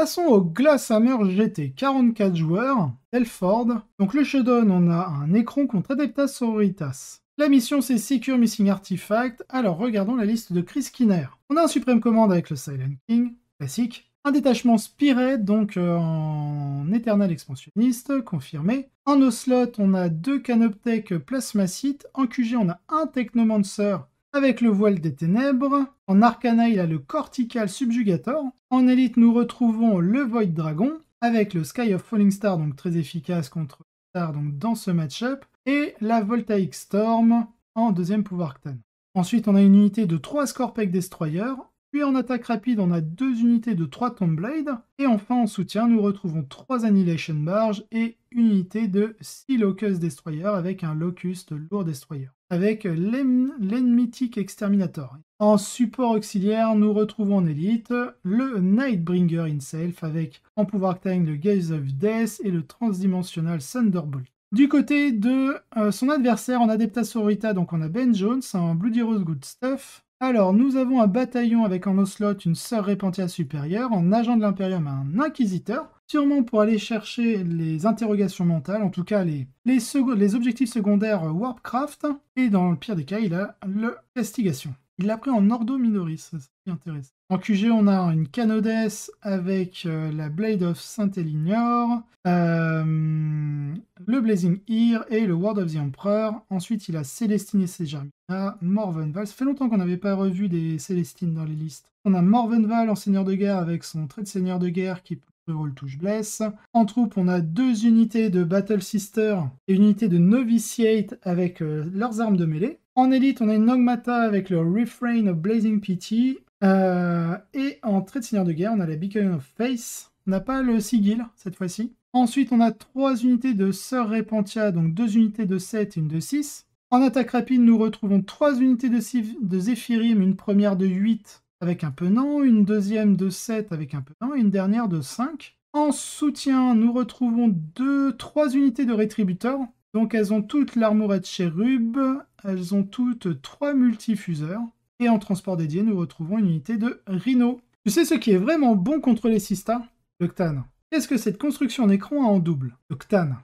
Passons au Glasshammer GT, 44 joueurs, Telford. Donc le showdown, on a un écran contre Adeptas Sororitas. La mission c'est Secure Missing Artifact, alors regardons la liste de Chris Skinner. On a un Suprême Commande avec le Silent King, classique. Un détachement Spirit, donc euh, en Eternal expansionniste, confirmé. En Ocelot, on a deux Canoptech Plasmacite. En QG, on a un Technomancer avec le voile des ténèbres, en Arcana il a le Cortical Subjugator, en élite nous retrouvons le Void Dragon, avec le Sky of Falling Star, donc très efficace contre Star donc dans ce match-up, et la Voltaic Storm en deuxième pouvoir Ctan. Ensuite on a une unité de 3 Scorpec Destroyer, puis en attaque rapide on a deux unités de 3 Blade. et enfin en soutien nous retrouvons 3 Annihilation Barge et une unité de 6 Locust Destroyer avec un Locust Lourd Destroyer avec l'Enmitic Exterminator. En support auxiliaire, nous retrouvons en élite le Nightbringer Inself avec en pouvoir tank le Gaze of Death et le Transdimensional Thunderbolt. Du côté de euh, son adversaire en Adepta Sororita, donc on a Ben Jones en Bloody Rose Good Stuff. Alors nous avons un bataillon avec en Ocelot une sœur Repentia supérieure, en agent de l'Imperium un inquisiteur, sûrement pour aller chercher les interrogations mentales, en tout cas les, les, objectifs secondaires Warcraft, et dans le pire des cas, il a l'investigation. Il l'a pris en Ordo Minoris, c'est ce qui intéresse. En QG, on a une Canodes avec euh, la Blade of Saint Elignor, euh, le Blazing Ear et le World of the Emperor. Ensuite, il a Célestine et ses Germina, Morvenval. Ça fait longtemps qu'on n'avait pas revu des Célestines dans les listes. On a Morvenval en Seigneur de Guerre avec son trait de Seigneur de Guerre qui rôle touche Bless. En troupe, on a deux unités de Battle Sister et une unité de Noviciate avec euh, leurs armes de mêlée. En élite, on a une Nogmata avec le Refrain of Blazing Pity. Euh, et en trait de seigneur de guerre, on a la Beacon of Face. On n'a pas le Sigil cette fois-ci. Ensuite, on a trois unités de Sœur Repentia, donc deux unités de 7 et une de 6. En attaque rapide, nous retrouvons trois unités de, de Zephyrim, une première de 8 avec un penant, une deuxième de 7 avec un penant une dernière de 5. En soutien, nous retrouvons deux, trois unités de rétributeurs. Donc elles ont toutes l'armurette chérub, elles ont toutes trois multifuseurs. Et en transport dédié, nous retrouvons une unité de rhino. Tu sais ce qui est vraiment bon contre les Sistas L'octane. Qu'est-ce que cette construction d'écran a en double L'octane.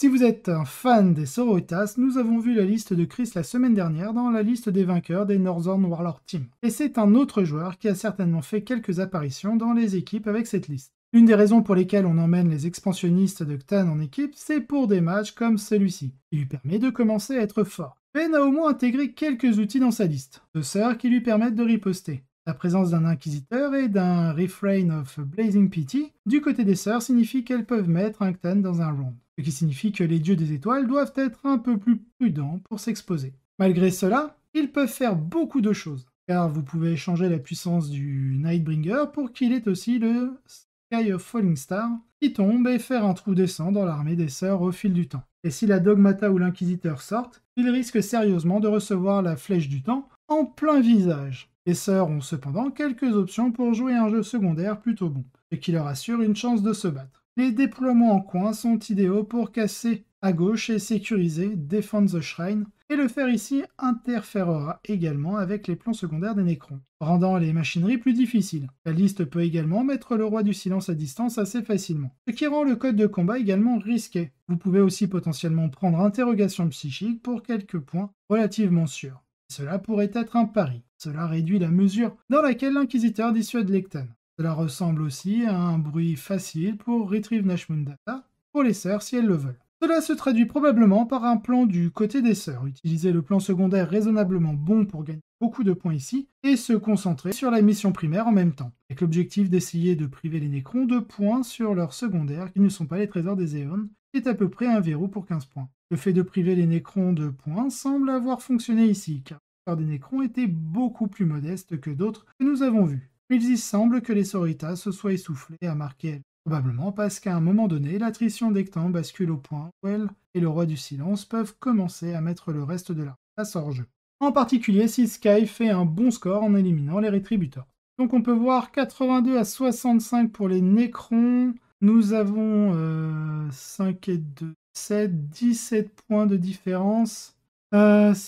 Si vous êtes un fan des Sorotas, nous avons vu la liste de Chris la semaine dernière dans la liste des vainqueurs des Northern Warlord Team. Et c'est un autre joueur qui a certainement fait quelques apparitions dans les équipes avec cette liste. Une des raisons pour lesquelles on emmène les expansionnistes de Ctan en équipe, c'est pour des matchs comme celui-ci, qui lui permet de commencer à être fort. Ben a au moins intégré quelques outils dans sa liste, De sœurs qui lui permettent de riposter. La présence d'un inquisiteur et d'un refrain of blazing pity du côté des sœurs signifie qu'elles peuvent mettre un Ctan dans un round ce qui signifie que les dieux des étoiles doivent être un peu plus prudents pour s'exposer. Malgré cela, ils peuvent faire beaucoup de choses, car vous pouvez changer la puissance du Nightbringer pour qu'il ait aussi le Sky of Falling Star qui tombe et faire un trou décent dans l'armée des sœurs au fil du temps. Et si la Dogmata ou l'Inquisiteur sortent, ils risquent sérieusement de recevoir la flèche du temps en plein visage. Les sœurs ont cependant quelques options pour jouer un jeu secondaire plutôt bon, et qui leur assure une chance de se battre. Les déploiements en coin sont idéaux pour casser à gauche et sécuriser Defend the Shrine, et le faire ici interférera également avec les plans secondaires des Necrons, rendant les machineries plus difficiles. La liste peut également mettre le roi du silence à distance assez facilement, ce qui rend le code de combat également risqué. Vous pouvez aussi potentiellement prendre interrogation psychique pour quelques points relativement sûrs. Cela pourrait être un pari. Cela réduit la mesure dans laquelle l'inquisiteur dissuade l'Ectane. Cela ressemble aussi à un bruit facile pour Retrieve Nashmundata pour les sœurs si elles le veulent. Cela se traduit probablement par un plan du côté des sœurs. Utiliser le plan secondaire raisonnablement bon pour gagner beaucoup de points ici et se concentrer sur la mission primaire en même temps, avec l'objectif d'essayer de priver les Nécrons de points sur leur secondaire qui ne sont pas les trésors des Éons, qui est à peu près un verrou pour 15 points. Le fait de priver les Nécrons de points semble avoir fonctionné ici, car la des Nécrons étaient beaucoup plus modestes que d'autres que nous avons vus. Il y semble que les Soritas se soient essoufflés à marquer Probablement parce qu'à un moment donné, l'attrition d'Ectan bascule au point où elle et le roi du silence peuvent commencer à mettre le reste de la à hors jeu. En particulier si Sky fait un bon score en éliminant les rétributeurs. Donc on peut voir 82 à 65 pour les Necrons. Nous avons 5 euh, et 2, 7, 17 points de différence. 16,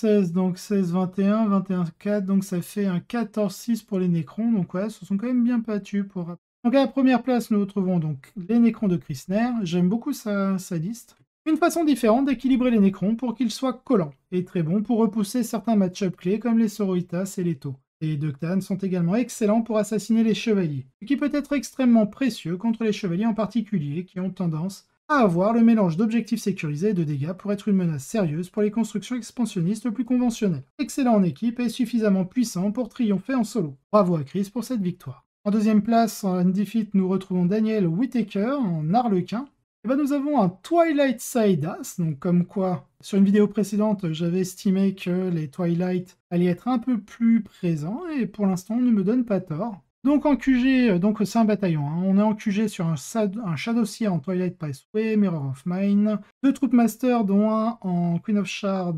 euh, donc 16, 21, 21, 4, donc ça fait un 14, 6 pour les Nécrons. Donc ouais, ce sont quand même bien battus pour... Donc à la première place, nous retrouvons donc les Nécrons de Krisner. J'aime beaucoup sa, sa liste. Une façon différente d'équilibrer les Nécrons pour qu'ils soient collants et très bon pour repousser certains match-up clés comme les soroitas et les Taux. Les Doctanes sont également excellents pour assassiner les chevaliers, ce qui peut être extrêmement précieux contre les chevaliers en particulier qui ont tendance à avoir le mélange d'objectifs sécurisés et de dégâts pour être une menace sérieuse pour les constructions expansionnistes plus conventionnelles. Excellent en équipe et suffisamment puissant pour triompher en solo. Bravo à Chris pour cette victoire. En deuxième place, en defeat nous retrouvons Daniel Whittaker en Arlequin. Et eh ben nous avons un Twilight Saidas, donc comme quoi, sur une vidéo précédente, j'avais estimé que les Twilight allaient être un peu plus présents, et pour l'instant, on ne me donne pas tort. Donc en QG, euh, donc c'est un bataillon. Hein. On est en QG sur un, un dossier en Twilight Passway Mirror of Mine, deux Troupes Master, dont un en Queen of Shard,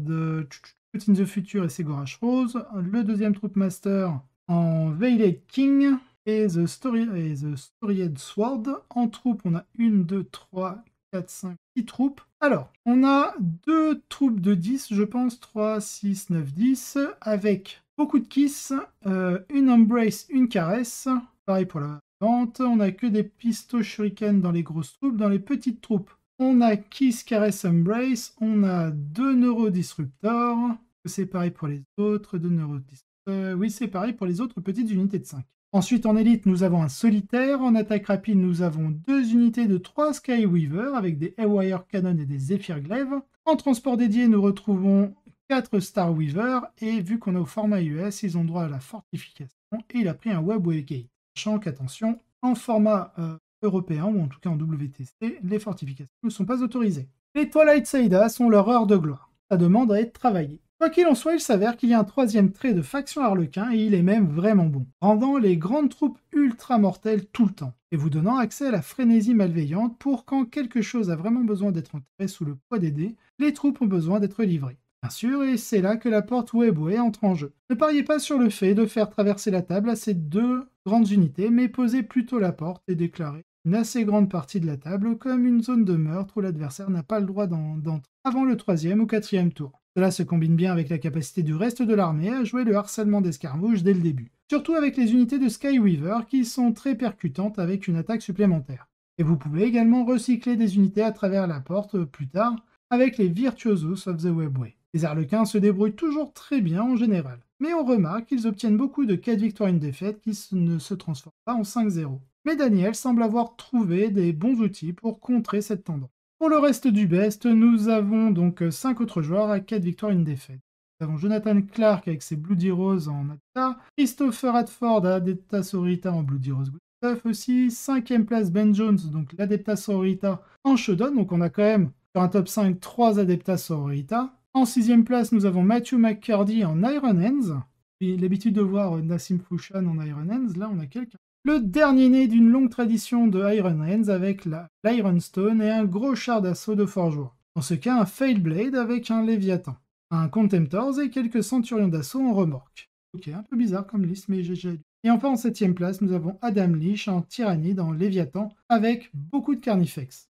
Putin in the Future et Ségora Rose, le deuxième Troop Master en Veiled King et The, Story, et The Storied Sword. En troupe, on a une, deux, trois, quatre, cinq, six troupes. Alors, on a deux troupes de 10, je pense, trois, six, neuf, dix, avec Beaucoup de kiss, euh, une embrace, une caresse. Pareil pour la vente. On a que des pistos shuriken dans les grosses troupes. Dans les petites troupes, on a kiss, caresse, embrace. On a deux neurodisruptors. C'est pareil pour les autres. Deux neurodisrupteurs. Euh, oui, c'est pareil pour les autres petites unités de 5. Ensuite, en élite, nous avons un solitaire. En attaque rapide, nous avons deux unités de 3 Skyweaver avec des Airwire Cannon et des Zephyr Glaive. En transport dédié, nous retrouvons 4 Star Weaver, et vu qu'on est au format US, ils ont droit à la fortification, et il a pris un Webway Gate. Sachant qu'attention, en format euh, européen, ou en tout cas en WTC, les fortifications ne sont pas autorisées. Les Twilight Saïda sont leur heure de gloire. Ça demande à être travaillé. Quoi qu'il en soit, il s'avère qu'il y a un troisième trait de faction harlequin et il est même vraiment bon, rendant les grandes troupes ultra mortelles tout le temps, et vous donnant accès à la frénésie malveillante pour quand quelque chose a vraiment besoin d'être enterré sous le poids des dés, les troupes ont besoin d'être livrées. Bien sûr, et c'est là que la porte Webway entre en jeu. Ne pariez pas sur le fait de faire traverser la table à ces deux grandes unités, mais posez plutôt la porte et déclarez une assez grande partie de la table comme une zone de meurtre où l'adversaire n'a pas le droit d'entrer avant le troisième ou quatrième tour. Cela se combine bien avec la capacité du reste de l'armée à jouer le harcèlement d'escarmouche dès le début, surtout avec les unités de Skyweaver qui sont très percutantes avec une attaque supplémentaire. Et vous pouvez également recycler des unités à travers la porte plus tard avec les Virtuosos of the Webway. Les Arlequins se débrouillent toujours très bien en général, mais on remarque qu'ils obtiennent beaucoup de 4 victoires et une défaite qui ne se transforment pas en 5-0. Mais Daniel semble avoir trouvé des bons outils pour contrer cette tendance. Pour le reste du best, nous avons donc 5 euh, autres joueurs à 4 victoires et une défaite. Nous avons Jonathan Clark avec ses Bloody Rose en Atta, Christopher Atford à Adepta Sorita en Bloody Rose Gustave aussi, 5ème place Ben Jones, donc l'Adepta Sorita en Shodown. donc on a quand même sur un top 5 3 Adepta Sorita, en sixième place, nous avons Matthew McCurdy en Iron Hands. L'habitude de voir euh, Nassim Fouchan en Iron Hands, là on a quelqu'un. Le dernier né d'une longue tradition de Iron Hands avec l'Ironstone et un gros char d'assaut de fort En ce cas, un Failblade avec un Léviathan, un Contemptors et quelques Centurions d'assaut en remorque. Ok, un peu bizarre comme liste, mais j'ai Et enfin en septième place, nous avons Adam Leach en Tyrannie dans Léviathan avec beaucoup de Carnifex.